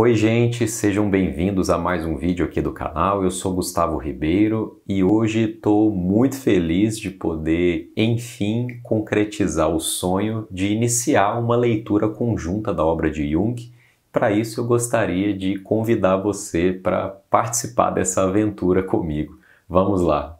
Oi gente, sejam bem-vindos a mais um vídeo aqui do canal. Eu sou Gustavo Ribeiro e hoje estou muito feliz de poder, enfim, concretizar o sonho de iniciar uma leitura conjunta da obra de Jung. Para isso, eu gostaria de convidar você para participar dessa aventura comigo. Vamos lá!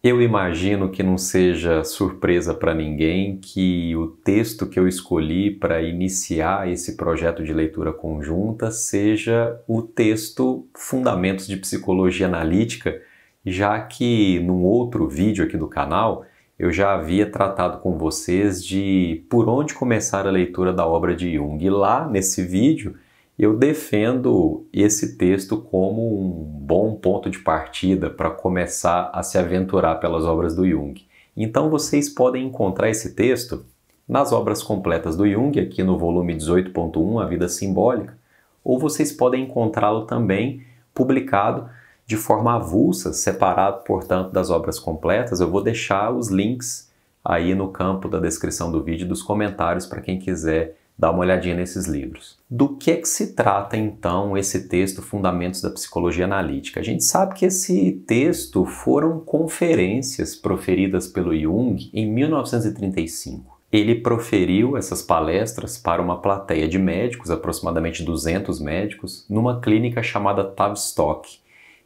Eu imagino que não seja surpresa para ninguém que o texto que eu escolhi para iniciar esse projeto de leitura conjunta seja o texto Fundamentos de Psicologia Analítica, já que num outro vídeo aqui do canal eu já havia tratado com vocês de por onde começar a leitura da obra de Jung. lá nesse vídeo eu defendo esse texto como um bom ponto de partida para começar a se aventurar pelas obras do Jung. Então vocês podem encontrar esse texto nas obras completas do Jung, aqui no volume 18.1, A Vida Simbólica, ou vocês podem encontrá-lo também publicado de forma avulsa, separado, portanto, das obras completas. Eu vou deixar os links aí no campo da descrição do vídeo, dos comentários, para quem quiser Dá uma olhadinha nesses livros. Do que, é que se trata então esse texto Fundamentos da Psicologia Analítica? A gente sabe que esse texto foram conferências proferidas pelo Jung em 1935. Ele proferiu essas palestras para uma plateia de médicos, aproximadamente 200 médicos, numa clínica chamada Tavistock.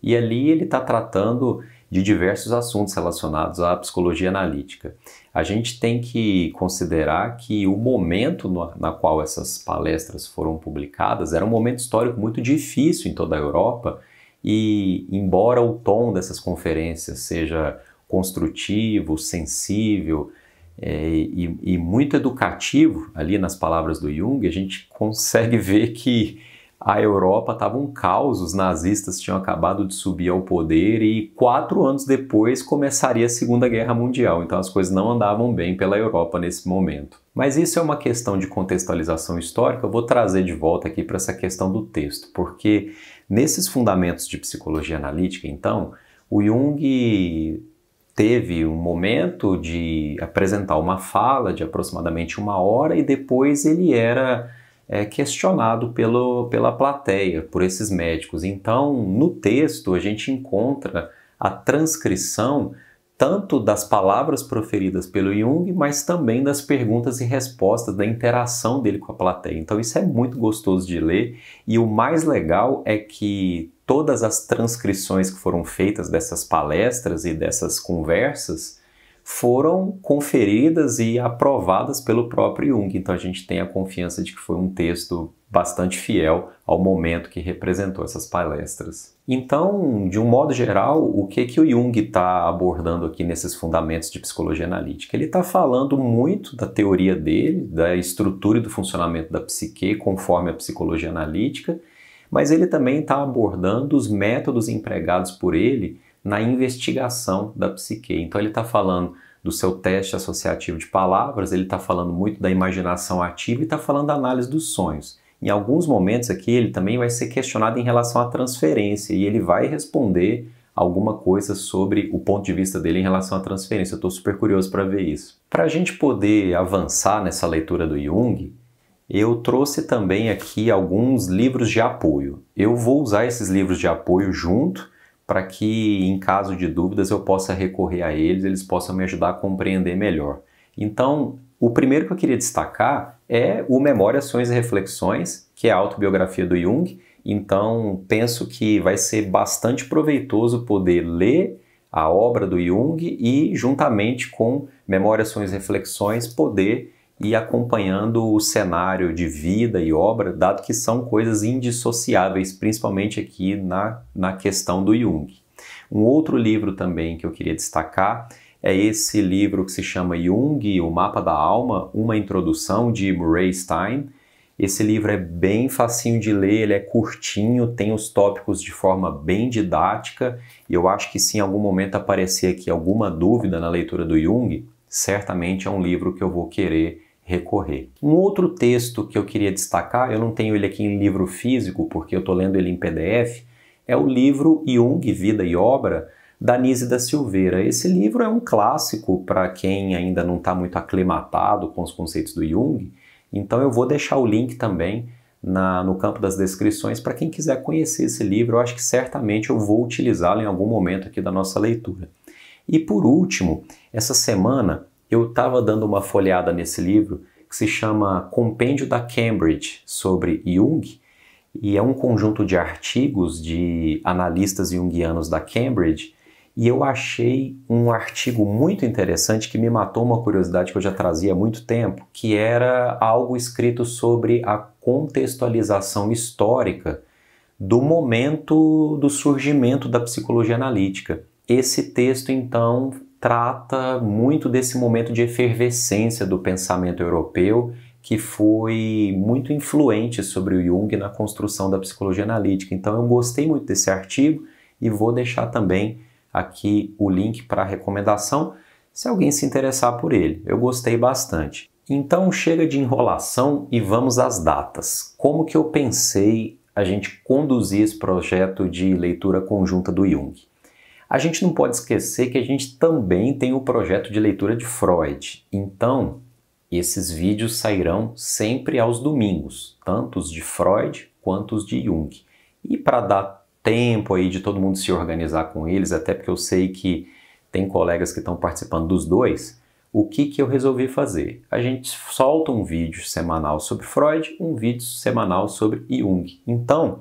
E ali ele está tratando de diversos assuntos relacionados à psicologia analítica a gente tem que considerar que o momento no, na qual essas palestras foram publicadas era um momento histórico muito difícil em toda a Europa e, embora o tom dessas conferências seja construtivo, sensível é, e, e muito educativo, ali nas palavras do Jung, a gente consegue ver que a Europa estava um caos, os nazistas tinham acabado de subir ao poder e quatro anos depois começaria a Segunda Guerra Mundial, então as coisas não andavam bem pela Europa nesse momento. Mas isso é uma questão de contextualização histórica, eu vou trazer de volta aqui para essa questão do texto, porque nesses fundamentos de psicologia analítica, então, o Jung teve um momento de apresentar uma fala de aproximadamente uma hora e depois ele era é, questionado pelo, pela plateia, por esses médicos. Então, no texto, a gente encontra a transcrição tanto das palavras proferidas pelo Jung, mas também das perguntas e respostas, da interação dele com a plateia. Então isso é muito gostoso de ler e o mais legal é que todas as transcrições que foram feitas dessas palestras e dessas conversas foram conferidas e aprovadas pelo próprio Jung. Então a gente tem a confiança de que foi um texto bastante fiel ao momento que representou essas palestras. Então, de um modo geral, o que que o Jung está abordando aqui nesses fundamentos de psicologia analítica? Ele está falando muito da teoria dele, da estrutura e do funcionamento da psique conforme a psicologia analítica, mas ele também está abordando os métodos empregados por ele na investigação da psique. Então ele está falando do seu teste associativo de palavras, ele está falando muito da imaginação ativa e está falando da análise dos sonhos. Em alguns momentos aqui ele também vai ser questionado em relação à transferência e ele vai responder alguma coisa sobre o ponto de vista dele em relação à transferência. Eu estou super curioso para ver isso. Para a gente poder avançar nessa leitura do Jung, eu trouxe também aqui alguns livros de apoio. Eu vou usar esses livros de apoio junto para que, em caso de dúvidas, eu possa recorrer a eles, eles possam me ajudar a compreender melhor. Então, o primeiro que eu queria destacar é o Memória, Ações e Reflexões, que é a autobiografia do Jung. Então, penso que vai ser bastante proveitoso poder ler a obra do Jung e, juntamente com Memória, Ações e Reflexões, poder e acompanhando o cenário de vida e obra, dado que são coisas indissociáveis, principalmente aqui na, na questão do Jung. Um outro livro também que eu queria destacar é esse livro que se chama Jung, O Mapa da Alma, uma introdução de Murray Stein. Esse livro é bem facinho de ler, ele é curtinho, tem os tópicos de forma bem didática, e eu acho que se em algum momento aparecer aqui alguma dúvida na leitura do Jung, certamente é um livro que eu vou querer recorrer. Um outro texto que eu queria destacar, eu não tenho ele aqui em livro físico, porque eu estou lendo ele em PDF, é o livro Jung, Vida e Obra, da Nise da Silveira. Esse livro é um clássico para quem ainda não está muito aclimatado com os conceitos do Jung, então eu vou deixar o link também na, no campo das descrições para quem quiser conhecer esse livro. Eu acho que certamente eu vou utilizá-lo em algum momento aqui da nossa leitura. E por último, essa semana eu estava dando uma folheada nesse livro que se chama Compêndio da Cambridge sobre Jung e é um conjunto de artigos de analistas junguianos da Cambridge e eu achei um artigo muito interessante que me matou uma curiosidade que eu já trazia há muito tempo, que era algo escrito sobre a contextualização histórica do momento do surgimento da psicologia analítica. Esse texto, então, trata muito desse momento de efervescência do pensamento europeu que foi muito influente sobre o Jung na construção da psicologia analítica. Então eu gostei muito desse artigo e vou deixar também aqui o link para a recomendação se alguém se interessar por ele. Eu gostei bastante. Então chega de enrolação e vamos às datas. Como que eu pensei a gente conduzir esse projeto de leitura conjunta do Jung? A gente não pode esquecer que a gente também tem o projeto de leitura de Freud. Então, esses vídeos sairão sempre aos domingos, tanto os de Freud quanto os de Jung. E para dar tempo aí de todo mundo se organizar com eles, até porque eu sei que tem colegas que estão participando dos dois, o que, que eu resolvi fazer? A gente solta um vídeo semanal sobre Freud, um vídeo semanal sobre Jung. Então,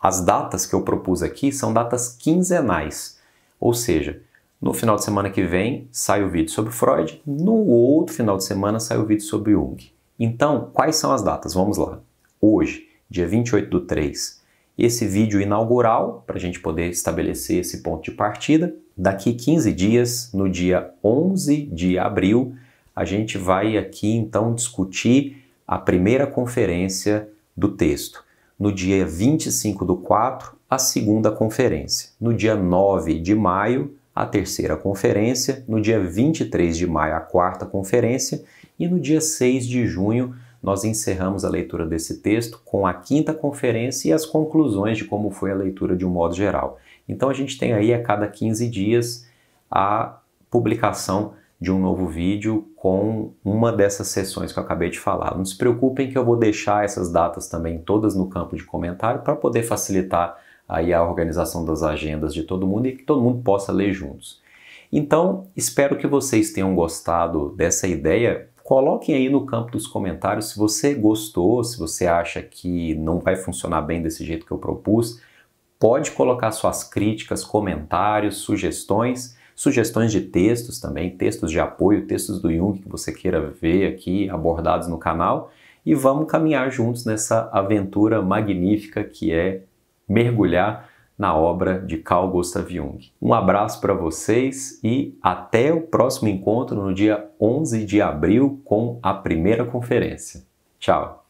as datas que eu propus aqui são datas quinzenais. Ou seja, no final de semana que vem sai o vídeo sobre Freud, no outro final de semana sai o vídeo sobre Jung. Então, quais são as datas? Vamos lá. Hoje, dia 28 do 3, esse vídeo inaugural, para a gente poder estabelecer esse ponto de partida. Daqui 15 dias, no dia 11 de abril, a gente vai aqui então discutir a primeira conferência do texto. No dia 25 do 4, a segunda conferência, no dia 9 de maio, a terceira conferência, no dia 23 de maio, a quarta conferência, e no dia 6 de junho, nós encerramos a leitura desse texto com a quinta conferência e as conclusões de como foi a leitura de um modo geral. Então a gente tem aí a cada 15 dias a publicação de um novo vídeo com uma dessas sessões que eu acabei de falar. Não se preocupem que eu vou deixar essas datas também todas no campo de comentário para poder facilitar aí a organização das agendas de todo mundo e que todo mundo possa ler juntos. Então, espero que vocês tenham gostado dessa ideia. Coloquem aí no campo dos comentários se você gostou, se você acha que não vai funcionar bem desse jeito que eu propus. Pode colocar suas críticas, comentários, sugestões, sugestões de textos também, textos de apoio, textos do Jung que você queira ver aqui abordados no canal e vamos caminhar juntos nessa aventura magnífica que é mergulhar na obra de Carl Gustav Jung. Um abraço para vocês e até o próximo encontro no dia 11 de abril com a primeira conferência. Tchau!